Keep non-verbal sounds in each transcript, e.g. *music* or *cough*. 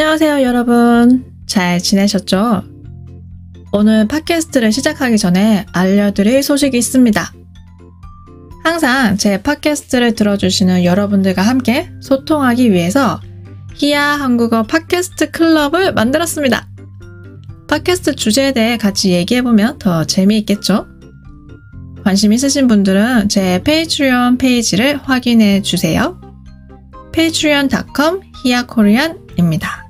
안녕하세요, 여러분. 잘 지내셨죠? 오늘 팟캐스트를 시작하기 전에 알려드릴 소식이 있습니다. 항상 제 팟캐스트를 들어주시는 여러분들과 함께 소통하기 위해서 히야 한국어 팟캐스트 클럽을 만들었습니다. 팟캐스트 주제에 대해 같이 얘기해보면 더 재미있겠죠? 관심 있으신 분들은 제 페이트리온 페이지를 확인해주세요. patreon.com 히야코리안입니다.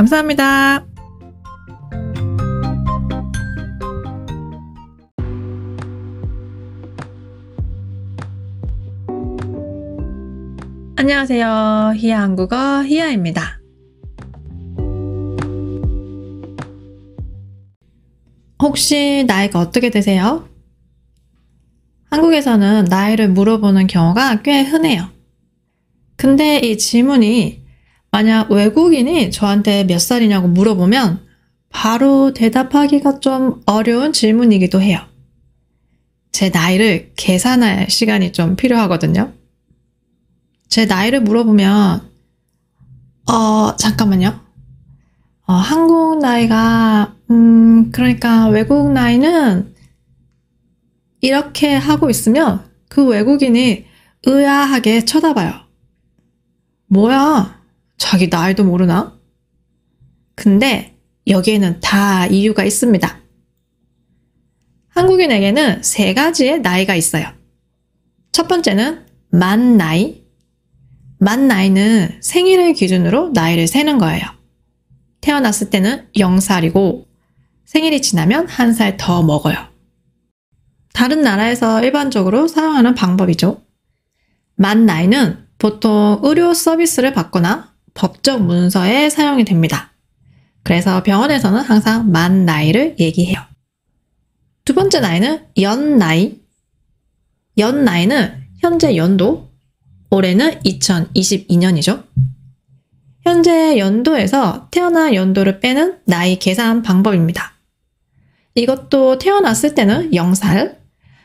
감사합니다. 안녕하세요. 히야 한국어 히야입니다. 혹시 나이가 어떻게 되세요? 한국에서는 나이를 물어보는 경우가 꽤 흔해요. 근데 이 질문이 만약 외국인이 저한테 몇 살이냐고 물어보면 바로 대답하기가 좀 어려운 질문이기도 해요. 제 나이를 계산할 시간이 좀 필요하거든요. 제 나이를 물어보면, 어, 잠깐만요. 어, 한국 나이가, 음, 그러니까 외국 나이는 이렇게 하고 있으면 그 외국인이 의아하게 쳐다봐요. 뭐야? 자기 나이도 모르나? 근데 여기에는 다 이유가 있습니다. 한국인에게는 세 가지의 나이가 있어요. 첫 번째는 만 나이. 만 나이는 생일을 기준으로 나이를 세는 거예요. 태어났을 때는 0살이고 생일이 지나면 한 살 더 먹어요. 다른 나라에서 일반적으로 사용하는 방법이죠. 만 나이는 보통 의료 서비스를 받거나 법적 문서에 사용이 됩니다. 그래서 병원에서는 항상 만 나이를 얘기해요. 두 번째 나이는 연 나이. 연 나이는 현재 연도, 올해는 2022년이죠. 현재 연도에서 태어난 연도를 빼는 나이 계산 방법입니다. 이것도 태어났을 때는 0살,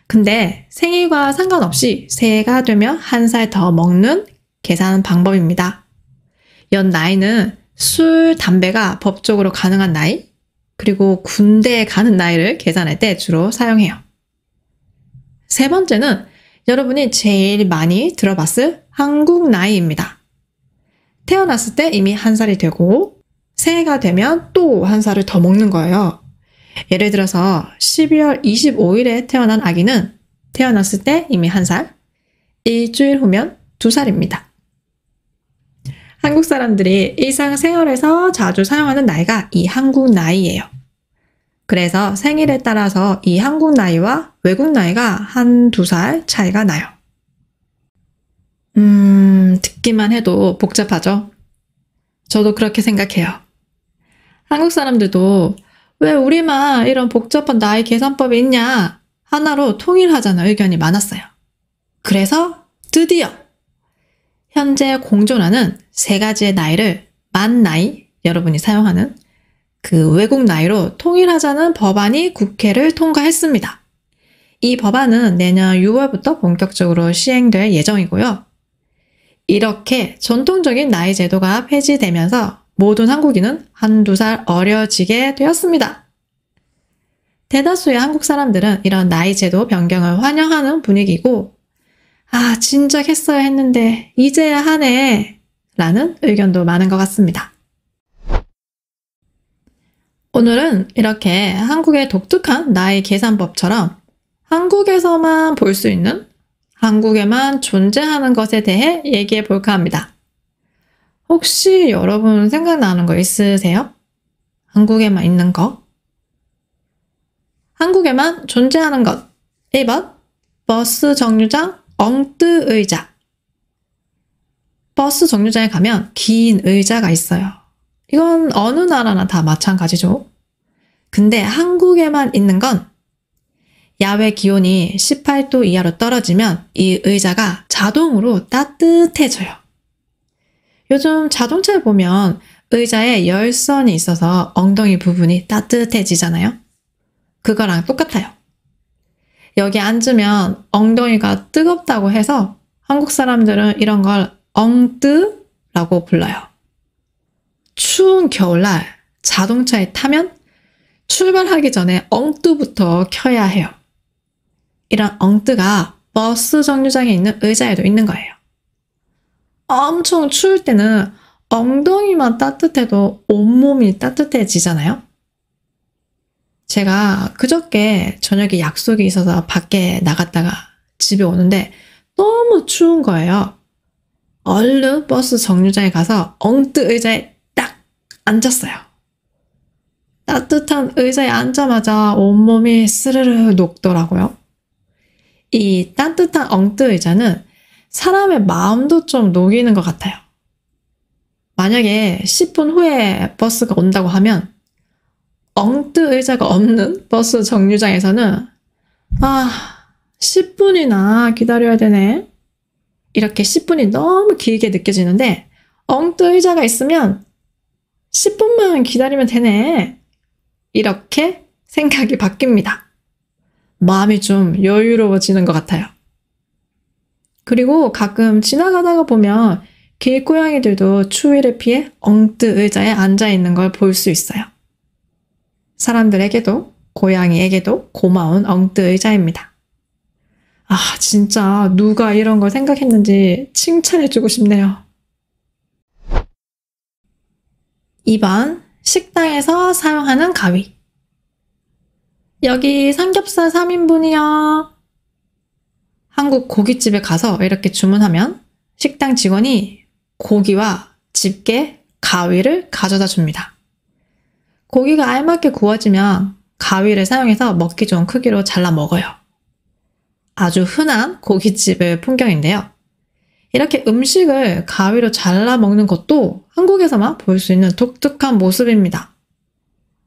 근데 생일과 상관없이 새해가 되면 한 살 더 먹는 계산 방법입니다. 연 나이는 술, 담배가 법적으로 가능한 나이, 그리고 군대에 가는 나이를 계산할 때 주로 사용해요. 세 번째는 여러분이 제일 많이 들어봤을 한국 나이입니다. 태어났을 때 이미 한 살이 되고, 새해가 되면 또 한 살을 더 먹는 거예요. 예를 들어서 12월 25일에 태어난 아기는 태어났을 때 이미 한 살, 일주일 후면 두 살입니다. 한국 사람들이 일상생활에서 자주 사용하는 나이가 이 한국 나이예요. 그래서 생일에 따라서 이 한국 나이와 외국 나이가 한 두 살 차이가 나요. 음, 듣기만 해도 복잡하죠? 저도 그렇게 생각해요. 한국 사람들도 왜 우리만 이런 복잡한 나이 계산법이 있냐 하나로 통일하자는 의견이 많았어요. 그래서 드디어 현재 공존하는 세 가지의 나이를 만 나이, 여러분이 사용하는 그 외국 나이로 통일하자는 법안이 국회를 통과했습니다. 이 법안은 내년 6월부터 본격적으로 시행될 예정이고요. 이렇게 전통적인 나이 제도가 폐지되면서 모든 한국인은 한두 살 어려지게 되었습니다. 대다수의 한국 사람들은 이런 나이 제도 변경을 환영하는 분위기고, 아, 진작 했어야 했는데, 이제야 하네. 라는 의견도 많은 것 같습니다. 오늘은 이렇게 한국의 독특한 나의 계산법처럼 한국에서만 볼 수 있는 한국에만 존재하는 것에 대해 얘기해 볼까 합니다. 혹시 여러분 생각나는 거 있으세요? 한국에만 있는 거? 한국에만 존재하는 것. 1번, 버스 정류장, 엉뜨 의자. 버스 정류장에 가면 긴 의자가 있어요. 이건 어느 나라나 다 마찬가지죠. 근데 한국에만 있는 건 야외 기온이 18도 이하로 떨어지면 이 의자가 자동으로 따뜻해져요. 요즘 자동차에 보면 의자에 열선이 있어서 엉덩이 부분이 따뜻해지잖아요. 그거랑 똑같아요. 여기 앉으면 엉덩이가 뜨겁다고 해서 한국 사람들은 이런 걸 엉뜨라고 불러요. 추운 겨울날 자동차에 타면 출발하기 전에 엉뜨부터 켜야 해요. 이런 엉뜨가 버스 정류장에 있는 의자에도 있는 거예요. 엄청 추울 때는 엉덩이만 따뜻해도 온몸이 따뜻해지잖아요? 제가 그저께 저녁에 약속이 있어서 밖에 나갔다가 집에 오는데 너무 추운 거예요. 얼른 버스 정류장에 가서 엉뚱 의자에 딱 앉았어요. 따뜻한 의자에 앉자마자 온몸이 스르르 녹더라고요. 이 따뜻한 엉뚱 의자는 사람의 마음도 좀 녹이는 것 같아요. 만약에 10분 후에 버스가 온다고 하면 엉뚱 의자가 없는 버스 정류장에서는 아, 10분이나 기다려야 되네. 이렇게 10분이 너무 길게 느껴지는데 엉뚱 의자가 있으면 10분만 기다리면 되네. 이렇게 생각이 바뀝니다. 마음이 좀 여유로워지는 것 같아요. 그리고 가끔 지나가다가 보면 길고양이들도 추위를 피해 엉뚱 의자에 앉아 있는 걸 볼 수 있어요. 사람들에게도 고양이에게도 고마운 엉뚱 의자입니다. 아, 진짜 누가 이런 걸 생각했는지 칭찬해주고 싶네요. 2번, 식당에서 사용하는 가위. 여기 삼겹살 3인분이요. 한국 고깃집에 가서 이렇게 주문하면 식당 직원이 고기와 집게, 가위를 가져다 줍니다. 고기가 알맞게 구워지면 가위를 사용해서 먹기 좋은 크기로 잘라 먹어요. 아주 흔한 고깃집의 풍경인데요. 이렇게 음식을 가위로 잘라 먹는 것도 한국에서만 볼 수 있는 독특한 모습입니다.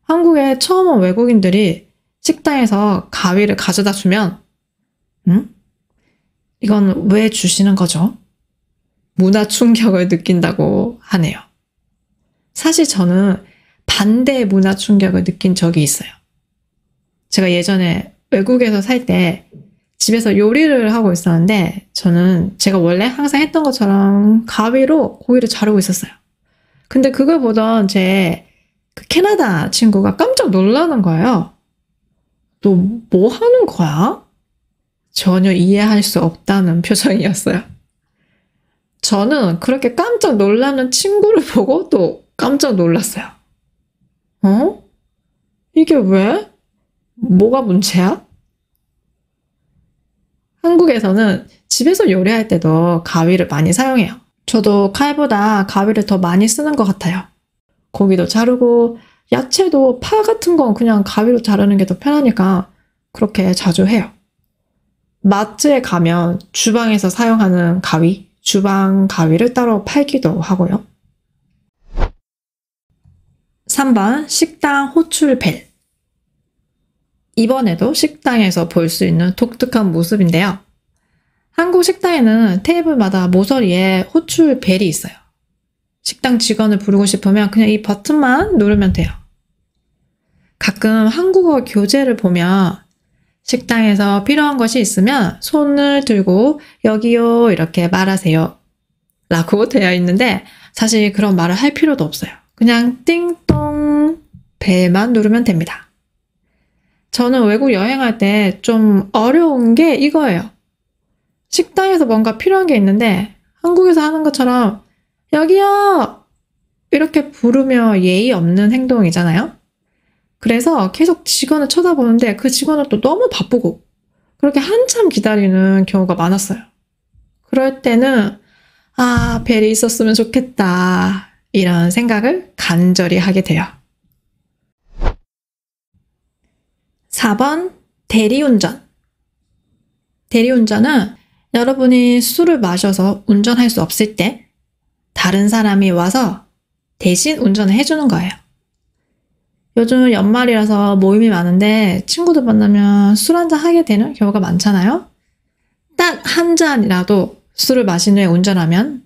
한국에 처음 온 외국인들이 식당에서 가위를 가져다 주면, 음? 이건 왜 주시는 거죠? 문화 충격을 느낀다고 하네요. 사실 저는 반대 문화 충격을 느낀 적이 있어요. 제가 예전에 외국에서 살때 집에서 요리를 하고 있었는데 저는 제가 원래 항상 했던 것처럼 가위로 고기를 자르고 있었어요. 근데 그걸 보던 제그 캐나다 친구가 깜짝 놀라는 거예요. 너 뭐 하는 거야? 전혀 이해할 수 없다는 표정이었어요. 저는 그렇게 깜짝 놀라는 친구를 보고 또 깜짝 놀랐어요. 어? 이게 왜? 뭐가 문제야? 한국에서는 집에서 요리할 때도 가위를 많이 사용해요. 저도 칼보다 가위를 더 많이 쓰는 것 같아요. 고기도 자르고 야채도 파 같은 건 그냥 가위로 자르는 게 더 편하니까 그렇게 자주 해요. 마트에 가면 주방에서 사용하는 가위, 주방 가위를 따로 팔기도 하고요. 3번 식당 호출 벨 이번에도 식당에서 볼 수 있는 독특한 모습인데요. 한국 식당에는 테이블마다 모서리에 호출 벨이 있어요. 식당 직원을 부르고 싶으면 그냥 이 버튼만 누르면 돼요. 가끔 한국어 교재를 보면 식당에서 필요한 것이 있으면 손을 들고 여기요 이렇게 말하세요 라고 *laughs* 되어 있는데 사실 그런 말을 할 필요도 없어요. 그냥 띵동 벨만 누르면 됩니다. 저는 외국 여행할 때 좀 어려운 게 이거예요. 식당에서 뭔가 필요한 게 있는데 한국에서 하는 것처럼 여기요! 이렇게 부르며 예의 없는 행동이잖아요? 그래서 계속 직원을 쳐다보는데 그직원은또 너무 바쁘고 그렇게 한참 기다리는 경우가 많았어요. 그럴 때는 아, 벨이 있었으면 좋겠다. 이런 생각을 간절히 하게 돼요. 4번 대리운전. 대리운전은 여러분이 술을 마셔서 운전할 수 없을 때 다른 사람이 와서 대신 운전을 해주는 거예요. 요즘 연말이라서 모임이 많은데 친구들 만나면 술 한잔 하게 되는 경우가 많잖아요. 딱 한 잔이라도 술을 마신 후에 운전하면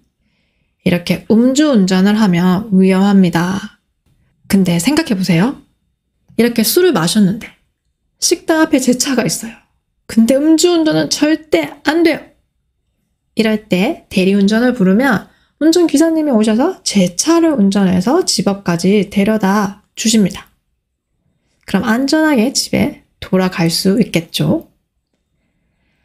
이렇게 음주운전을 하면 위험합니다. 근데 생각해보세요. 이렇게 술을 마셨는데 식당 앞에 제 차가 있어요. 근데 음주운전은 절대 안 돼요. 이럴 때 대리운전을 부르면 운전기사님이 오셔서 제 차를 운전해서 집 앞까지 데려다 주십니다. 그럼 안전하게 집에 돌아갈 수 있겠죠?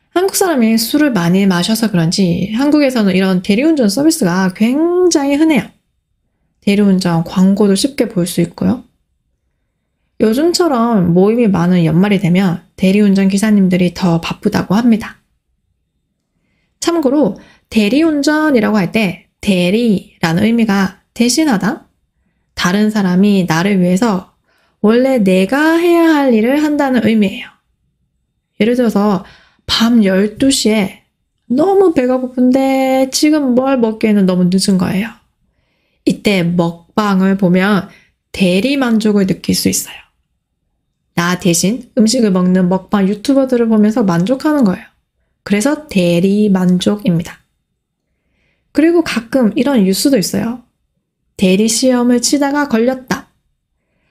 한국 사람이 술을 많이 마셔서 그런지 한국에서는 이런 대리운전 서비스가 굉장히 흔해요. 대리운전 광고도 쉽게 볼 수 있고요. 요즘처럼 모임이 많은 연말이 되면 대리운전 기사님들이 더 바쁘다고 합니다. 참고로 대리운전이라고 할 때 대리라는 의미가 대신하다, 다른 사람이 나를 위해서 원래 내가 해야 할 일을 한다는 의미예요. 예를 들어서 밤 12시에 너무 배가 고픈데 지금 뭘 먹기에는 너무 늦은 거예요. 이때 먹방을 보면 대리 만족을 느낄 수 있어요. 나 대신 음식을 먹는 먹방 유튜버들을 보면서 만족하는 거예요. 그래서 대리 만족입니다. 그리고 가끔 이런 뉴스도 있어요. 대리 시험을 치다가 걸렸다.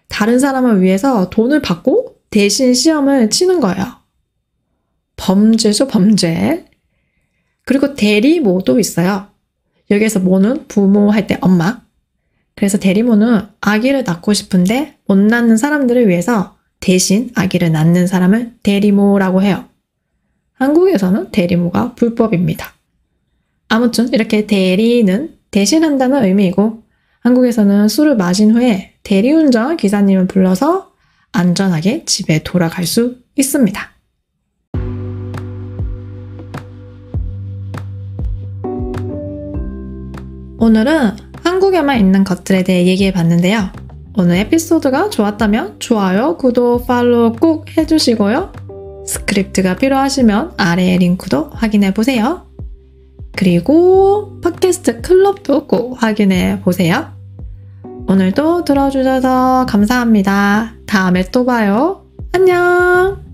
다른 사람을 위해서 돈을 받고 대신 시험을 치는 거예요. 범죄죠, 범죄. 그리고 대리모도 있어요. 여기에서 모는 부모 할 때 엄마. 그래서 대리모는 아기를 낳고 싶은데 못 낳는 사람들을 위해서 대신 아기를 낳는 사람을 대리모라고 해요. 한국에서는 대리모가 불법입니다. 아무튼 이렇게 대리는 대신한다는 의미이고 한국에서는 술을 마신 후에 대리운전 기사님을 불러서 안전하게 집에 돌아갈 수 있습니다. 오늘은 한국에만 있는 것들에 대해 얘기해 봤는데요. 오늘 에피소드가 좋았다면 좋아요, 구독, 팔로우 꼭 해주시고요. 스크립트가 필요하시면 아래의 링크도 확인해 보세요. 그리고 팟캐스트 클럽도 꼭 확인해 보세요. 오늘도 들어주셔서 감사합니다. 다음에 또 봐요. 안녕!